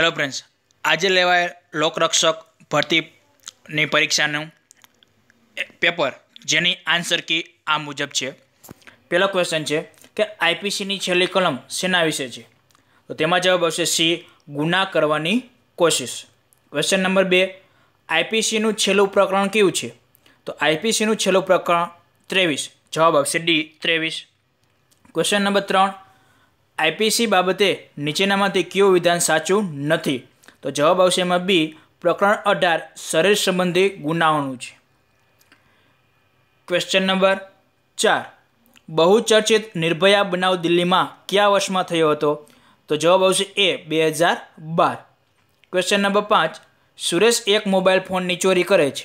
hello friends આજે લેવાય લોકરક્ષક ભરતીની પરીક્ષાનું પેપર જેની આન્સર કી આ મુજબ છે પહેલો ક્વેશ્ચન છે કે આઈપીસીની છેલ્લી કલમ શેના વિશે છે તો તેમાં જવાબ આવશે સી ગુના કરવાની કોશિશ ક્વેશ્ચન નંબર બે આઈપીસીનું છેલ્લું પ્રકરણ કયું છે તો આઈપીસીનું છેલ્લું પ્રકરણ ત્રેવીસ જવાબ આવશે ડી ત્રેવીસ ક્વેશ્ચન નંબર ત્રણ આઈપીસી બાબતે નીચેનામાંથી કયું વિધાન સાચું નથી તો જવાબ આવશે એમાં બી પ્રકરણ અઢાર શરીર સંબંધી ગુનાઓનું છે ક્વેશ્ચન નંબર ચાર બહુચર્ચિત નિર્ભયા બનાવ દિલ્હીમાં કયા વર્ષમાં થયો હતો તો જવાબ આવશે એ બે હજાર બાર ક્વેશ્ચન નંબર પાંચ સુરેશ એક મોબાઈલ ફોનની ચોરી કરે છે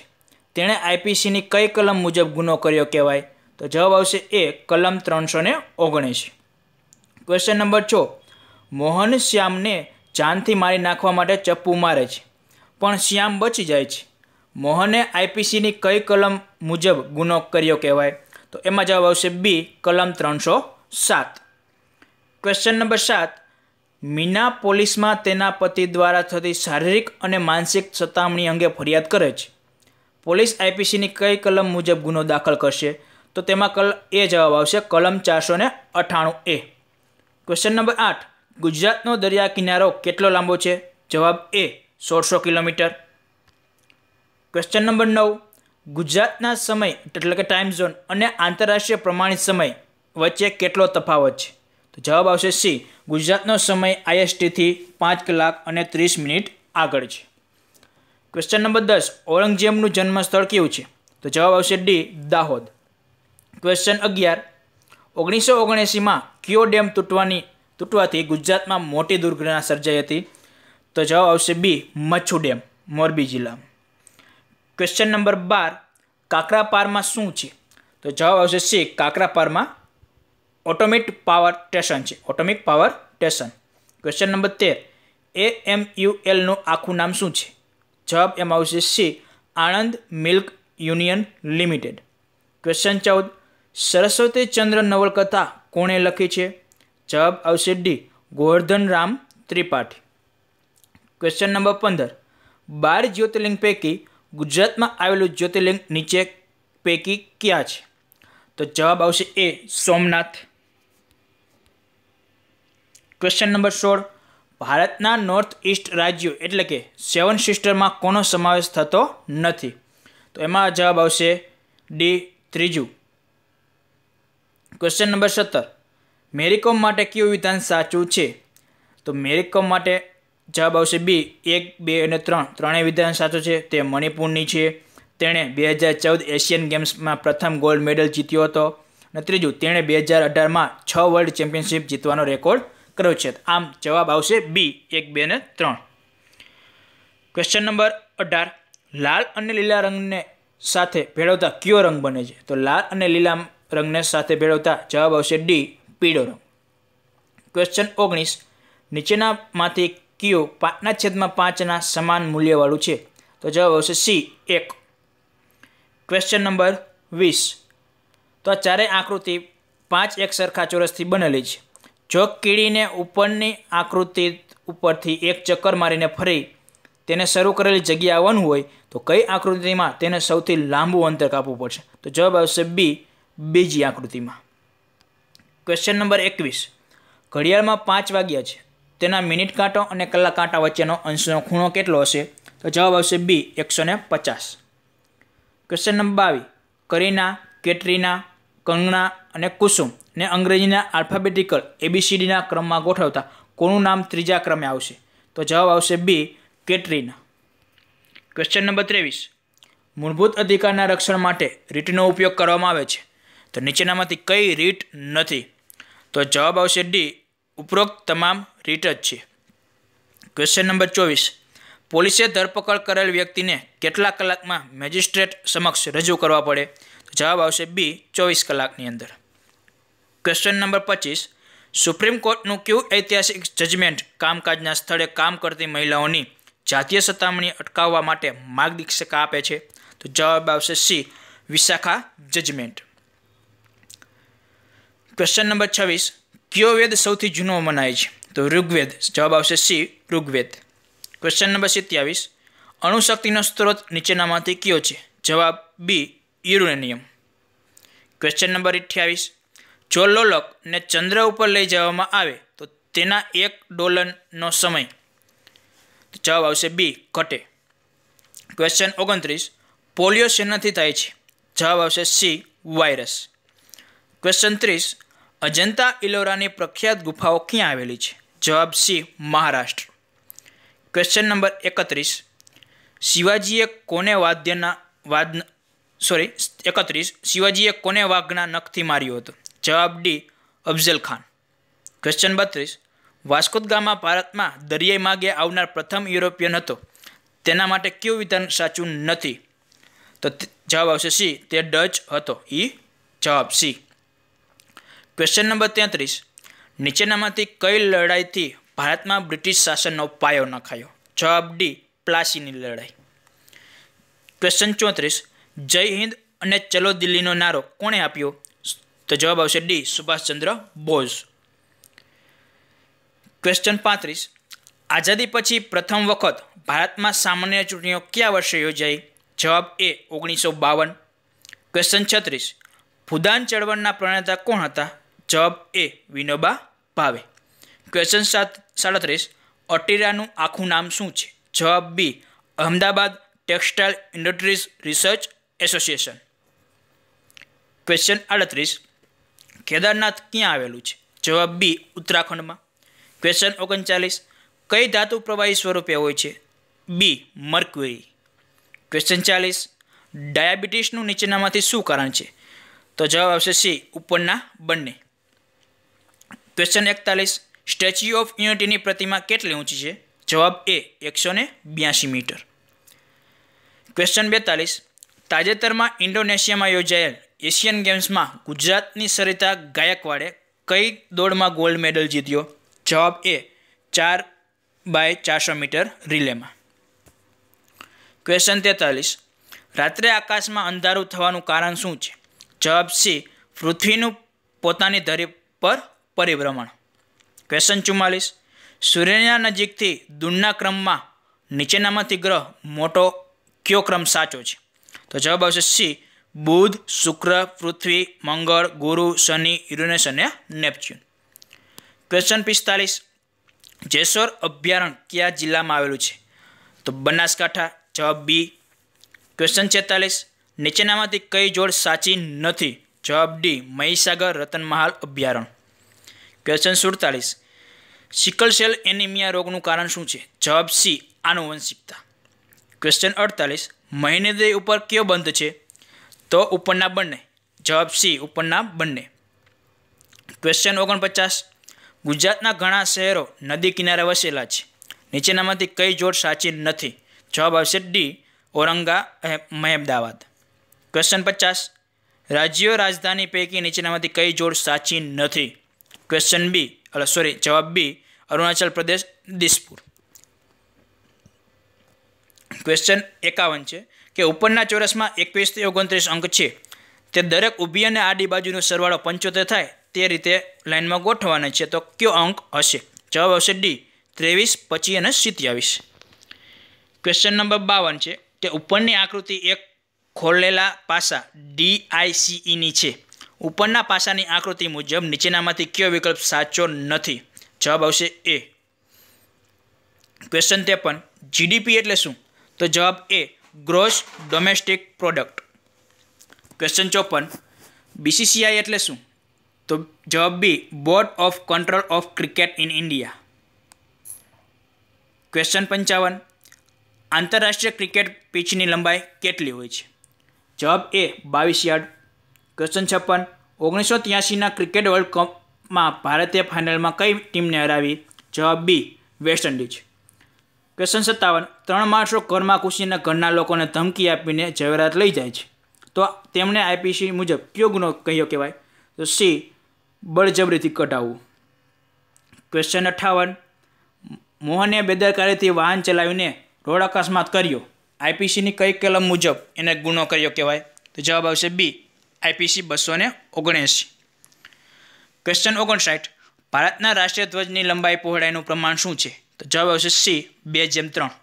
તેણે આઈપીસીની કઈ કલમ મુજબ ગુનો કર્યો કહેવાય તો જવાબ આવશે એ કલમ ત્રણસો ને ઓગણીસ ક્વેશ્ચન નંબર છ મોહન શ્યામને જાનથી મારી નાખવા માટે ચપ્પુ મારે છે પણ શ્યામ બચી જાય છે મોહને આઈપીસીની કઈ કલમ મુજબ ગુનો કર્યો કહેવાય તો એમાં જવાબ આવશે બી કલમ ત્રણસો સાત ક્વેશ્ચન નંબર સાત મીના પોલીસમાં તેના પતિ દ્વારા થતી શારીરિક અને માનસિક સતામણી અંગે ફરિયાદ કરે છે પોલીસ આઈપીસીની કઈ કલમ મુજબ ગુનો દાખલ કરશે તો તેમાં કલ એ જવાબ આવશે કલમ ચારસો ને અઠાણું એ ક્વેશ્ચન નંબર આઠ ગુજરાતનો દરિયા કિનારો કેટલો લાંબો છે જવાબ એ સોળસો કિલોમીટર ક્વેશ્ચન નંબર નવ ગુજરાતના સમય એટલે કે ટાઈમ ઝોન અને આંતરરાષ્ટ્રીય પ્રમાણિત સમય વચ્ચે કેટલો તફાવત છે તો જવાબ આવશે સી ગુજરાતનો સમય આઈએસટીથી પાંચ કલાક અને ત્રીસ મિનિટ આગળ છે ક્વેશ્ચન નંબર દસ ઔરંગઝેબનું જન્મસ્થળ કેવું છે તો જવાબ આવશે ડી દાહોદ ક્વેશ્ચન અગિયાર ઓગણીસો ઓગણએંસીમાં ક્યો ડેમ તૂટવાની તૂટવાથી ગુજરાતમાં મોટી દુર્ઘટના સર્જાઈ હતી તો જવાબ આવશે બી મચ્છુ ડેમ મોરબી જિલ્લા ક્વેશ્ચન નંબર બાર કાકરાપારમાં શું છે તો જવાબ આવશે સી કાકરાપારમાં ઓટોમિક પાવર સ્ટેશન છે atomic power station question number તેર એ એમ યુ એલનું આખું નામ શું છે જવાબ એમ આવશે C Anand milk union limited question ચૌદ સરસ્વતી ચંદ્ર નવલકથા કોણે લખી છે જવાબ આવશે D Govardhan Ram Tripathi question number પંદર બાર જ્યોતિર્લિંગ પૈકી ગુજરાતમાં આવેલું જ્યોતિર્લિંગ નીચે પૈકી ક્યાં છે તો જવાબ આવશે એ સોમનાથ ક્વેશ્ચન નંબર સોળ ભારતના નોર્થ ઇસ્ટ રાજ્યો એટલે કે સેવન સિસ્ટરમાં કોનો સમાવેશ થતો નથી તો એમાં જવાબ આવશે ડી ત્રીજું ક્વેશ્ચન નંબર સત્તર મેરીકોમ માટે કયું વિધાન સાચું છે તો મેરીકોમ માટે જવાબ આવશે બી એક બે અને ત્રણ ત્રણેય વિધાન સાચું છે તે મણિપુરની છે તેણે બે હજાર ચૌદ એશિયન ગેમ્સમાં પ્રથમ ગોલ્ડ મેડલ જીત્યો હતો અને ત્રીજું તેણે બે હજાર અઢારમાં છ વર્લ્ડ ચેમ્પિયનશિપ જીતવાનો રેકોર્ડ કર્યો છે આમ જવાબ આવશે બી એક બે અને ત્રણ ક્વેશ્ચન નંબર અઢાર લાલ અને લીલા રંગને સાથે ભેળવતા કયો રંગ બને છે તો લાલ અને લીલા રંગને સાથે ભેળવતા જવાબ આવશે ડી પીળો રંગ ક્વેશ્ચન ઓગણીસ નીચેનામાંથી કયો પાંચના છેદમાં પાંચના સમાન મૂલ્યવાળું છે તો જવાબ આવશે સી એક ક્વેશ્ચન નંબર વીસ તો આ ચારેય આકૃતિ પાંચ એક સરખા ચોરસથી બનેલી છે જો કીડીને ઉપરની આકૃતિ ઉપરથી એક ચક્કર મારીને ફરી તેને શરૂ કરેલી જગ્યા આવવાનું હોય તો કઈ આકૃતિમાં તેને સૌથી લાંબુ અંતર કાપવું પડશે તો જવાબ આવશે બી બીજી આકૃતિમાં ક્વેશ્ચન નંબર એકવીસ ઘડિયાળમાં પાંચ વાગ્યા છે તેના મિનિટ કાંટો અને કલાક કાંટા વચ્ચેનો અંશનો ખૂણો કેટલો હશે તો જવાબ આવશે બી એકસો ને પચાસ ક્વેશ્ચન નંબર બાવીસ કરીના કેટરીના કંગના અને કુસુમ ને અંગ્રેજીના આલ્ફાબેટિકલ એબીસીડીના ક્રમમાં ગોઠવતા કોનું નામ ત્રીજા ક્રમે આવશે તો જવાબ આવશે બી કેટરીના ક્વેશ્ચન નંબર ત્રેવીસ મૂળભૂત અધિકારના રક્ષણ માટે રીટનો ઉપયોગ કરવામાં આવે છે તો નીચેનામાંથી કઈ રીટ નથી તો જવાબ આવશે ડી ઉપરોક્ત તમામ રીટ જ છે ક્વેશ્ચન નંબર ચોવીસ પોલીસે ધરપકડ કરેલ વ્યક્તિને કેટલા કલાકમાં મેજિસ્ટ્રેટ સમક્ષ રજૂ કરવા પડે જવાબ આવશે બી ચોવીસ કલાકની અંદર ક્વેશ્ચન નંબર પચીસ સુપ્રીમ કોર્ટનું કયું ઐતિહાસિક જજમેન્ટ કામકાજના સ્થળે કામ કરતી મહિલાઓની જાતીય સતામણી અટકાવવા માટે માર્ગદર્શિકા આપે છે તો જવાબ આવશે C Vishakha judgement question number છવ્વીસ કયો વેદ સૌથી જૂનો મનાય છે તો ઋગ્વેદ જવાબ આવશે સી ઋગ્વેદ ક્વેશ્ચન નંબર સિત્યાવીસ અણુશક્તિનો સ્ત્રોત નીચેનામાંથી કયો છે જવાબ બી યુરેનિયમ ક્વેશ્ચન નંબર અઠ્યાવીસ જો લોલકને ચંદ્ર ઉપર લઈ જવામાં આવે તો તેના એક ડોલનનો સમય જવાબ આવશે બી ઘટે ક્વેશ્ચન ઓગણત્રીસ પોલિયો શેનાથી થાય છે જવાબ આવશે સી વાયરસ ક્વેશ્ચન ત્રીસ અજંતા ઇલોરાની પ્રખ્યાત ગુફાઓ ક્યાં આવેલી છે જવાબ સી મહારાષ્ટ્ર ક્વેશ્ચન નંબર એકત્રીસ શિવાજીએ કોને વાદ્યના વાદ સોરી એકત્રીસ શિવાજીએ કોને વાઘના નખથી માર્યો હતો જવાબ ડી અફઝલ ખાન ક્વેશ્ચન બત્રીસ વાસ્કોદ ગામા ભારતમાં દરિયાઈ માગે આવનાર પ્રથમ યુરોપિયન હતો તેના માટે કયું વિધાન સાચું નથી તો જવાબ આવશે સી તે ડચ હતો એ જવાબ સી ક્વેશ્ચન નંબર તેત્રીસ નીચેનામાંથી કઈ લડાઈથી ભારતમાં બ્રિટિશ શાસનનો પાયો નખાયો જવાબ ડી પ્લાસીની લડાઈ ક્વેશ્ચન ચોત્રીસ જય હિન્દ અને ચલો દિલ્હીનો નારો કોણે આપ્યો તો જવાબ આવશે ડી સુભાષચંદ્ર બોઝ ક્વેશ્ચન પાંત્રીસ આઝાદી પછી પ્રથમ વખત ભારતમાં સામાન્ય ચૂંટણીઓ કયા વર્ષે યોજાઈ જવાબ એ ઓગણીસો બાવન ક્વેશ્ચન છત્રીસ ભૂદાન ચળવળના પ્રણેતા કોણ હતા જવાબ એ વિનોબા ભાવે ક્વેશ્ચન સાત સાડત્રીસ ઓટેરાનું આખું નામ શું છે જવાબ B Ahmedabad textile industries research association question આડત્રીસ કેદારનાથ ક્યાં આવેલું છે જવાબ બી ઉત્તરાખંડમાં ક્વેશ્ચન ઓગણચાલીસ કઈ ધાતુ પ્રવાહી સ્વરૂપે હોય છે બી મર્ક્યુરી ક્વેશ્ચન ચાલીસ ડાયાબિટીસનું નીચેનામાંથી શું કારણ છે તો જવાબ આવશે સી ઉપરના બંને ક્વેશ્ચન એકતાલીસ સ્ટેચ્યુ ઓફ યુનિટીની પ્રતિમા કેટલી ઊંચી છે જવાબ એ એકસો ને બ્યાસી મીટર ક્વેશ્ચન બેતાલીસ તાજેતરમાં ઇન્ડોનેશિયામાં યોજાયેલ એશિયન ગેમ્સમાં ગુજરાતની સરિતા ગાયકવાડે કઈ દોડમાં ગોલ્ડ મેડલ જીત્યો જવાબ એ ચાર બાય ચારસો મીટર રિલેમાં ક્વેશ્ચન તેતાલીસ રાત્રે આકાશમાં અંધારું થવાનું કારણ શું છે જવાબ સી પૃથ્વીનું પોતાની ધરી પર પરિભ્રમણ ક્વેશ્ચન ચુમ્માલીસ સૂર્યના નજીકથી દૂરના ક્રમમાં નીચેનામાંથી ગ્રહ મોટો કયો ક્રમ સાચો છે તો જવાબ આવશે સી બુધ શુક્ર પૃથ્વી મંગળ ગુરુ શનિ યુરેનસ અને નેપચ્યુન ક્વેશ્ચન પિસ્તાલીસ જેસોર અભયારણ્ય કયા જિલ્લામાં આવેલું છે તો બનાસકાંઠા જવાબ બી ક્વેશ્ચન છેતાલીસ નીચેનામાંથી કઈ જોડ સાચી નથી જવાબ ડી મહીસાગર રતનમહાલ અભયારણ્ય ક્વેશ્ચન સુડતાલીસ સિકલ સેલ એનિમિયા રોગનું કારણ શું છે જવાબ સી આનુવંશિકતા ક્વેશ્ચન અડતાલીસ મહિનેદય ઉપર કયો બંધ છે તો ઉપરના બંને જવાબ સી ઉપરના બંને ક્વેશ્ચન ઓગણપચાસ ગુજરાતના ઘણા શહેરો નદી કિનારે વસેલા છે નીચેનામાંથી કઈ જોડ સાચી નથી જવાબ આવશે ડી ઔરંગા મહેમદાવાદ ક્વેશ્ચન પચાસ રાજ્યો રાજધાની પૈકી નીચેનામાંથી કઈ જોડ સાચી નથી ક્વેશ્ચન બી એટલે સોરી જવાબ બી અરુણાચલ પ્રદેશ દિસપુર ક્વેશ્ચન એકાવન છે કે ઉપરના ચોરસમાં એકવીસથી ઓગણત્રીસ અંક છે તે દરેક ઊભી અને આડી બાજુનો સરવાળો પંચોતેર થાય તે રીતે લાઇનમાં ગોઠવાના છે તો કયો અંક હશે જવાબ આવશે ડી ત્રેવીસ પચીસ અને સિત્યાવીસ ક્વેશ્ચન નંબર બાવન છે તે ઉપરની આકૃતિ એક ખોલેલા પાસા ડીઆઈસીઈની e છે ઉપરના પાસાની આકૃતિ મુજબ નીચેનામાંથી કયો વિકલ્પ સાચો નથી જવાબ આવશે એ ક્વેશ્ચન ત્રેપન જીડીપી એટલે શું તો જવાબ A gross domestic product question ચોપન બીસીસીઆઈ એટલે શું તો જવાબ B board of control of cricket in India question પંચાવન આંતરરાષ્ટ્રીય ક્રિકેટ પિચની લંબાઈ કેટલી હોય છે જવાબ એ બાવીસ યાર્ડ ક્વેશ્ચન છપ્પન ઓગણીસો ત્યાસીના ક્રિકેટ વર્લ્ડ કપમાં ભારતીય ફાઇનલમાં કઈ ટીમને હરાવી જવાબ બી વેસ્ટ ઇન્ડિઝ ક્વેશ્ચન સત્તાવન ત્રણ માણસો ઘરમાં ખુશીના ઘરના લોકોને ધમકી આપીને જવેરાત લઈ જાય છે તો તેમણે આઈપીસી મુજબ કયો ગુનો કહ્યો કહેવાય તો સી બળજબરીથી કઢાવવું ક્વેશ્ચન અઠાવન મોહને બેદરકારીથી વાહન ચલાવીને રોડ અકસ્માત કર્યો આઈપીસીની કઈ કલમ મુજબ એને ગુનો કર્યો કહેવાય તો જવાબ આવશે બી આઈપીસી બસો ને ઓગણએંશી ક્વેશ્ચન ઓગણસાઠ ભારતના રાષ્ટ્રીય ધ્વજની લંબાઈ પહોળાઈનું પ્રમાણ શું છે તો જવાબ આવશે સી બે જેમ ત્રણ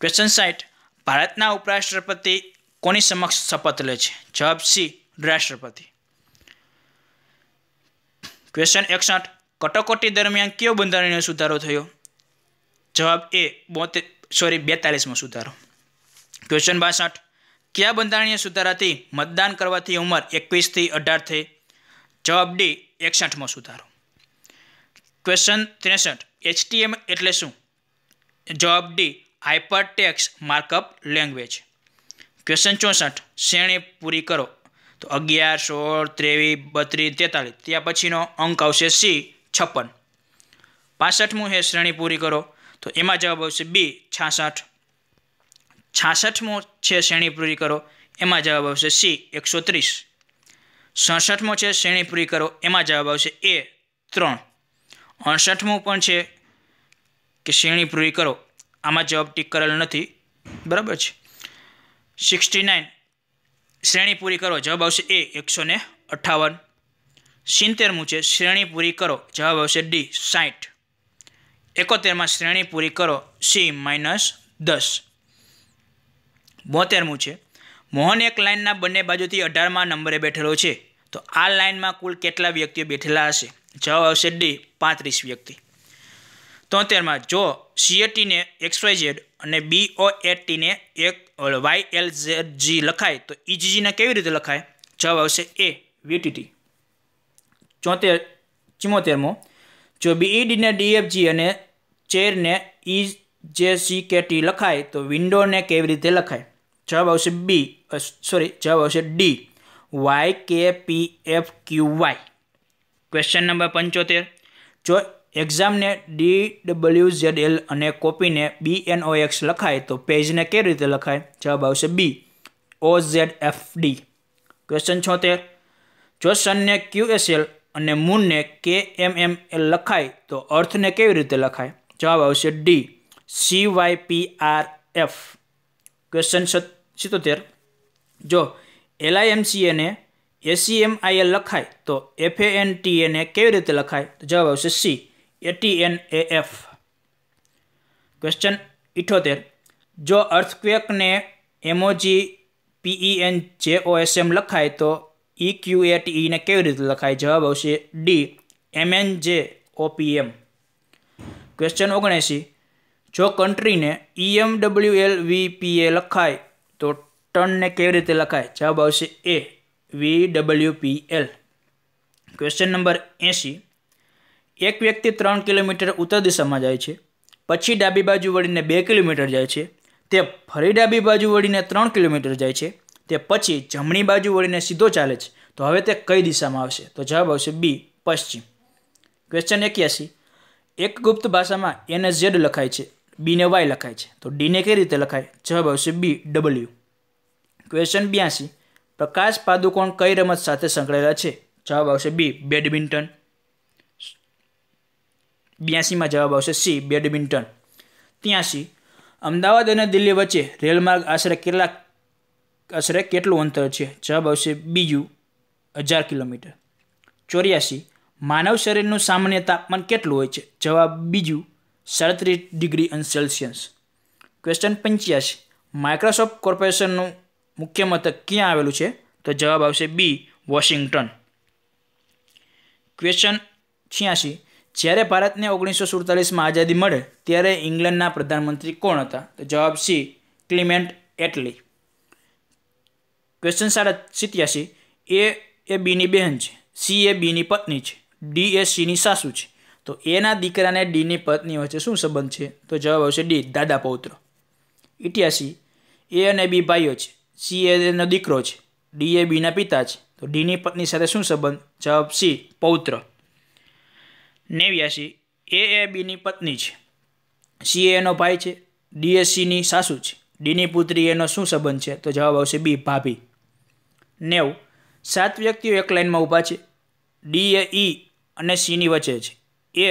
ક્વેશ્ચન સાઠ ભારતના ઉપરાષ્ટ્રપતિ કોની સમક્ષ શપથ લે છે જવાબ સી રાષ્ટ્રપતિ ક્વેશ્ચન એકસઠ કટોકટી દરમિયાન કયો બંધારણીય સુધારો થયો જવાબ એ બોતેર સોરી બેતાલીસમાં સુધારો ક્વેશ્ચન બાસઠ કયા બંધારણીય સુધારાથી મતદાન કરવાથી ઉંમર એકવીસથી અઢાર થઈ જવાબ ડી એકસઠમો સુધારો ક્વેશ્ચન ત્રેસઠ એચટીએમ એટલે શું જવાબ D hyper text markup language question ચોસઠ શ્રેણી પૂરી કરો તો અગિયાર સોળ ત્રેવીસ બત્રીસ તેતાલીસ ત્યાં પછીનો અંક આવશે સી છપ્પન પાસઠમું હે શ્રેણી પૂરી કરો તો એમાં જવાબ આવશે બી છાસઠ છાસઠમો છે શ્રેણી પૂરી કરો એમાં જવાબ આવશે સી એકસો ત્રીસ સડસઠમો છે શ્રેણી પૂરી કરો એમાં જવાબ આવશે એ ત્રણ અડસઠમું પણ છે કે શ્રેણી પૂરી કરો આમાં જવાબ ટીક કરેલો નથી બરાબર છે સિક્સટી નાઇન શ્રેણી પૂરી કરો જવાબ આવશે એ એકસો ને અઠાવન સિત્તેરમું છે શ્રેણી પૂરી કરો જવાબ આવશે ડી સાઠ એકોતેરમાં શ્રેણી પૂરી કરો સી માઇનસ દસ બોતેરમું છે મોહન એક લાઇનના બંને બાજુથી અઢારમાં નંબરે બેઠેલો છે તો આ લાઇનમાં કુલ કેટલા વ્યક્તિઓ બેઠેલા હશે જવાબ આવશે ડી પાંત્રીસ વ્યક્તિ તોતેરમાં જો સીએટીને એક્સવાય ઝેડ અને બીઓ એટીને એક વાય એલ ઝેડ જી લખાય તો ઈજીજીને કેવી રીતે લખાય જવાબ આવશે એ વીટીટી ચોતેર ચિમોતેરમો જો બીઈડીને e ડીએફજી અને ચેરને ઈ જે સી કે ટી લખાય તો વિન્ડોને કેવી રીતે લખાય જવાબ આવશે બી સોરી જવાબ આવશે D Y K P F Q Y question number પંચોતેર જો એક્ઝામને ડી ડબલ્યુ ઝેડ એલ અને કોપીને બી એન ઓ એક્સ લખાય તો પેજને કેવી રીતે લખાય જવાબ આવશે B O Z F D question છોતેર જો સનને ક્યુ એસ એલ અને મૂનને કે એમ એમ એલ લખાય તો અર્થને કેવી રીતે લખાય જવાબ આવશે D C Y P R F question સત્તર સિત્તોતેર જો એલઆઈએમસીએને એસીએમઆઈએલ e લખાય તો એફ એ એન ટી એને કેવી રીતે લખાય તો જવાબ આવશે C A T N A F question ઇઠોતેર જો અર્થક્વેકને એમઓજી પીઈએન જે ઓ એસ લખાય તો ઈ ક્યુ એ ટીઈને કેવી રીતે લખાય જવાબ આવશે ડી એમએન જે ઓપીએમ ક્વેશ્ચન ઓગણએંસી જો કન્ટ્રીને ઈએમડબલ્યુએલ વીપીએ લખાય તો ટનને કેવી રીતે લખાય જવાબ આવશે A V W P L question number એંસી એક વ્યક્તિ ત્રણ કિલોમીટર ઉત્તર દિશામાં જાય છે પછી ડાબી બાજુ વળીને બે કિલોમીટર જાય છે તે ફરી ડાબી બાજુ વળીને ત્રણ કિલોમીટર જાય છે તે પછી જમણી બાજુ વળીને સીધો ચાલે છે તો હવે તે કઈ દિશામાં આવશે તો જવાબ આવશે બી પશ્ચિમ ક્વેશ્ચન એક્યાસી એક ગુપ્ત ભાષામાં એને ઝેડ લખાય છે બીને વાય લખાય છે તો ડીને કઈ રીતે લખાય જવાબ આવશે બી ડબલ્યુ ક્વેશ્ચન બ્યાસી પ્રકાશ પાદુકોણ કઈ રમત સાથે સંકળાયેલા છે જવાબ આવશે બી બેડમિન્ટન બ્યાસીમાં જવાબ આવશે સી બેડમિન્ટન ત્યાંસી અમદાવાદ અને દિલ્હી વચ્ચે રેલમાર્ગ આશરે કેટલા આશરે કેટલું અંતર છે જવાબ આવશે બીજું હજાર કિલોમીટર ચોર્યાસી માનવ શરીરનું સામાન્ય તાપમાન કેટલું હોય છે જવાબ બીજું સાડત્રીસ ડિગ્રી અંશ સેલ્સિયસ ક્વેશ્ચન પંચ્યાસી માઇક્રોસોફ્ટ કોર્પોરેશનનું મુખ્ય મથક ક્યાં આવેલું છે તો જવાબ આવશે બી વોશિંગ્ટન ક્વેશ્ચન છ્યાસી જ્યારે ભારતને ઓગણીસો સુડતાલીસમાં આઝાદી મળે ત્યારે ઇંગ્લેન્ડના પ્રધાનમંત્રી કોણ હતા તો જવાબ સી ક્લિમેન્ટ એટલી ક્વેશ્ચન સાડા સિત્યાસી એ એ બીની બહેન છે સી એ બીની પત્ની છે ડી એ સીની સાસુ છે તો એના દીકરાને ડીની પત્ની વચ્ચે શું સંબંધ છે તો જવાબ આવશે ડી દાદા પૌત્ર ઇઠ્યાસી એ અને બી ભાઈઓ છે સી એનો દીકરો છે ડી એ બીના પિતા છે તો ડીની પત્ની સાથે શું સંબંધ જવાબ સી પૌત્ર નેવ્યાસી એ એ બીની પત્ની છે સી એનો ભાઈ છે ડી એ સીની સાસુ છે ડીની પુત્રી એનો શું સંબંધ છે તો જવાબ આવશે બી ભાભી નેવ સાત વ્યક્તિઓ એક લાઇનમાં ઊભા છે ડી એ ઈ અને સીની વચ્ચે છે એ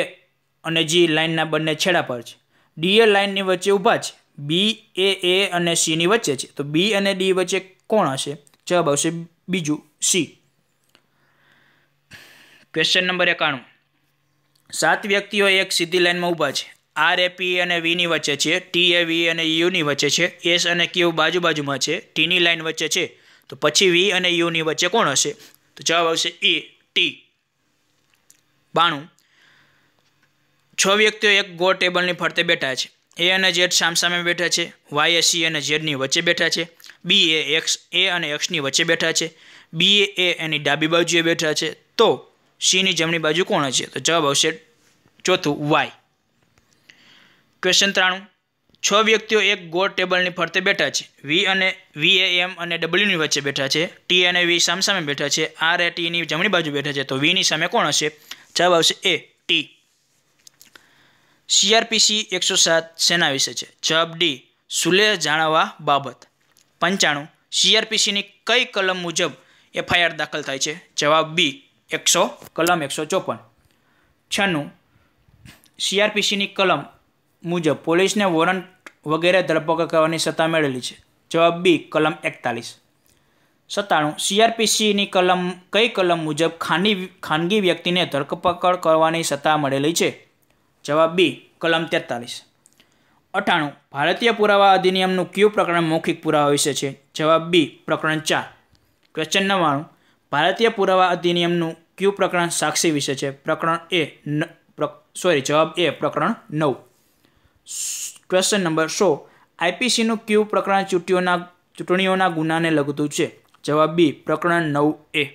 અને જી લાઇનના બંને છેડા પર છે ડી એ લાઇનની વચ્ચે ઊભા છે બી એ એ અને સીની વચ્ચે છે તો બી અને ડી વચ્ચે કોણ હશે જવાબ આવશે બીજું સી ક્વેશ્ચન નંબર એકાણું સાત વ્યક્તિઓ એક સીધી લાઇનમાં ઊભા છે આર એ પી અને વીની વચ્ચે છે ટી એ વી અને યુની વચ્ચે છે એસ અને ક્યુ બાજુ બાજુમાં છે ટીની લાઇન વચ્ચે છે તો પછી વી અને યુની વચ્ચે કોણ હશે તો જવાબ આવશે ઈ e, ટી બાણું છ વ્યક્તિઓ એક ગોળ ટેબલની ફરતે બેઠા છે એ અને ઝેડ સામસામે બેઠા છે વાય એ સી અને ઝેડની વચ્ચે બેઠા છે બી એ એક્સ એ અને એક્સની વચ્ચે બેઠા છે બી એ એની ડાબી બાજુએ બેઠા છે તો સીની જમણી બાજુ કોણ હશે તો જવાબ આવશે ચોથું વાય ક્વેશ્ચન ત્રાણું છ વ્યક્તિઓ એક ગોળ ટેબલની ફરતે બેઠા છે વી અને વી એ એમ અને ડબલ્યુની વચ્ચે બેઠા છે ટી અને વી સામસામે બેઠા છે આર એ ટીની જમણી બાજુ બેઠા છે તો વીની સામે કોણ હશે જવાબ આવશે એ ટી સીઆરપીસી એકસો સાત સેના વિશે છે જવાબ ડી સુલેહ જાણવા બાબત પંચાણું સીઆરપીસીની કઈ કલમ મુજબ એફઆઈઆર દાખલ થાય છે જવાબ બી એકસો કલમ એકસો ચોપન છનું સીઆરપીસીની કલમ મુજબ પોલીસને વોરંટ વગેરે ધરપકડ કરવાની સત્તા મેળવેલી છે જવાબ બી કલમ એકતાલીસ સત્તાણું સીઆરપીસીની કલમ કઈ કલમ મુજબ ખાની ખાનગી વ્યક્તિને ધરપકડ કરવાની સત્તા મળેલી છે જવાબ બી કલમ તેતાલીસ અઠાણું ભારતીય પુરાવા અધિનિયમનું કયું પ્રકરણ મૌખિક પુરાવા વિશે છે જવાબ બી પ્રકરણ ચાર ક્વેશ્ચન નવાણું ભારતીય પુરાવા અધિનિયમનું કયું પ્રકરણ સાક્ષી વિશે છે પ્રકરણ એ સોરી જવાબ એ પ્રકરણ નવ ક્વેશ્ચન નંબર સો આઈપીસીનું કયું પ્રકરણ ચૂંટણીઓના ચૂંટણીઓના ગુનાને લગતું છે જવાબ બી પ્રકરણ નવ એ